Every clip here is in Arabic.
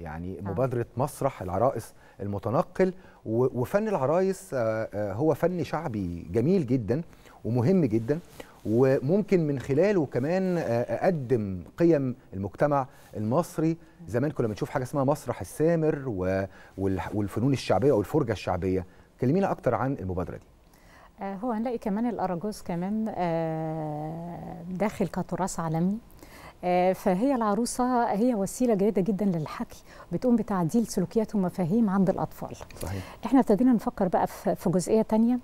يعني نعم. مبادره مسرح العرائس المتنقل وفن العرايس آه، آه، هو فن شعبي جميل جدا ومهم جدا وممكن من خلاله كمان آه، اقدم قيم المجتمع المصري نعم. زمان كنا بنشوف حاجه اسمها مسرح السامر والفنون الشعبيه او الفرجه الشعبيه كلمينا اكتر عن المبادره دي هو هنلاقي كمان الاراجوز كمان داخل كتراث عالمي آه، فهي العروسة هي وسيلة جيدة جدا للحكي بتقوم بتعديل سلوكيات ومفاهيم عند الأطفال صحيح. احنا ابتدينا نفكر بقى في جزئية تانية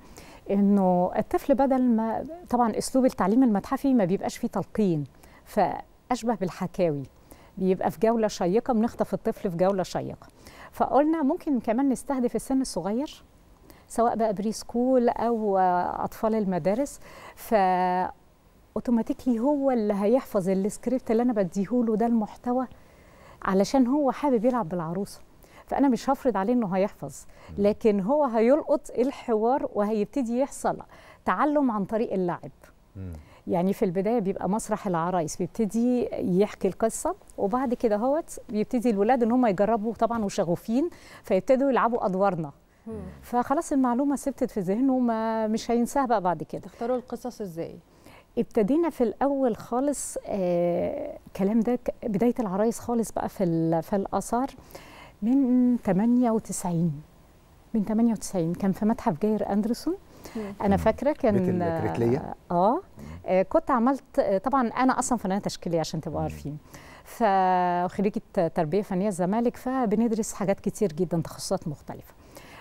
انه الطفل بدل ما طبعا اسلوب التعليم المتحفي ما بيبقاش فيه تلقين فاشبه بالحكاوي بيبقى في جوله شيقه بنخطف الطفل في جوله شيقه فقلنا ممكن كمان نستهدف السن الصغير سواء بقى بري سكول او اطفال المدارس ف اوتوماتيكلي هو اللي هيحفظ السكريبت اللي انا بديهوله ده المحتوى علشان هو حابب يلعب بالعروسه فانا مش هفرض عليه انه هيحفظ لكن هو هيلقط الحوار وهيبتدي يحصل تعلم عن طريق اللعب يعني في البدايه بيبقى مسرح العرايس بيبتدي يحكي القصه وبعد كده هوت بيبتدي الولاد ان هم يجربوا طبعا وشغوفين فيبتدوا يلعبوا ادوارنا فخلاص المعلومه ثبتت في ذهنه ما مش هينساها بقى بعد كده تختاروا القصص ازاي ابتدينا في الاول خالص الكلام آه، ده بدايه العرايس خالص بقى في في الاثار من 98 من 98 كان في متحف جاير اندرسون انا فاكره كان آه, آه, اه كنت عملت طبعا انا اصلا فنانه تشكيليه عشان تبقوا عارفين فخريجه تربيه فنيه الزمالك فبندرس حاجات كتير جدا تخصصات مختلفه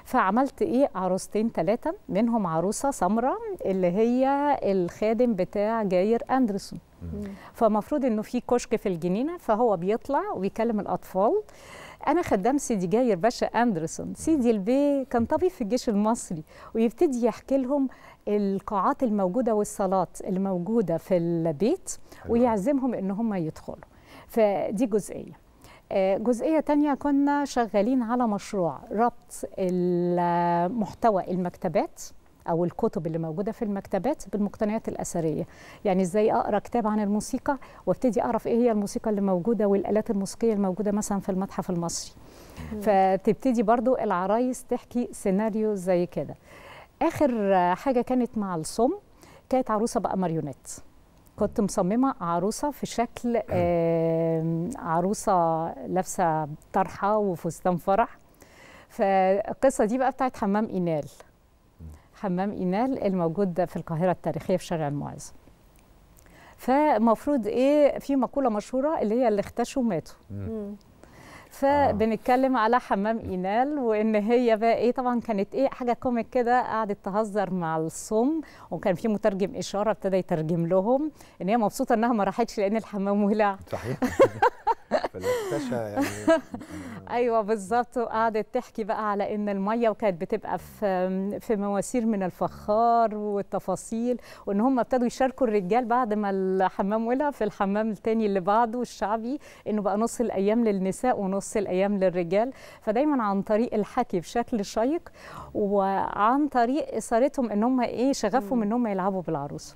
فعملت ايه عروستين ثلاثه منهم عروسه سمراء اللي هي الخادم بتاع جاير اندرسون فمفروض انه في كشك في الجنينه فهو بيطلع ويكلم الاطفال انا خدام سيدي جاير باشا اندرسون سيدي البي كان طبيب في الجيش المصري ويبتدي يحكي لهم القاعات الموجوده والصالات الموجوده في البيت ويعزمهم ان هم يدخلوا فدي جزئيه جزئية تانية كنا شغالين على مشروع ربط المحتوى المكتبات او الكتب اللي موجوده في المكتبات بالمقتنيات الاثريه يعني ازاي اقرا كتاب عن الموسيقى وابتدي اعرف ايه هي الموسيقى اللي موجوده والالات الموسيقيه الموجوده مثلا في المتحف المصري فتبتدي برضو العرايس تحكي سيناريو زي كده اخر حاجه كانت مع الصم كانت عروسه بقى ماريونيت كنت مصممة عروسة في شكل عروسة لابسة طرحة وفستان فرح فالقصة دي بقى بتاعت حمام إينال حمام إينال الموجود في القاهرة التاريخية في شارع المعز فمفروض إيه في مقولة مشهورة اللي هي اللي اختشوا ماتوا آه. فبنتكلم على حمام اينال وان هي بقى ايه طبعا كانت ايه حاجه كوميك كده قعدت تهزر مع الصم وكان في مترجم اشاره ابتدى يترجم لهم ان هي مبسوطه انها ما راحتش لان الحمام ولع صحيح فالدردشه يعني ايوه بالظبط وقعدت تحكي بقى على ان الميه وكانت بتبقى في في مواسير من الفخار والتفاصيل وان هم ابتدوا يشاركوا الرجال بعد ما الحمام ولع في الحمام الثاني اللي بعده الشعبي انه بقى نص الايام للنساء ونص الايام للرجال فدايما عن طريق الحكي بشكل شيق وعن طريق اثارتهم ان هم ايه شغفهم ان هم يلعبوا بالعروسه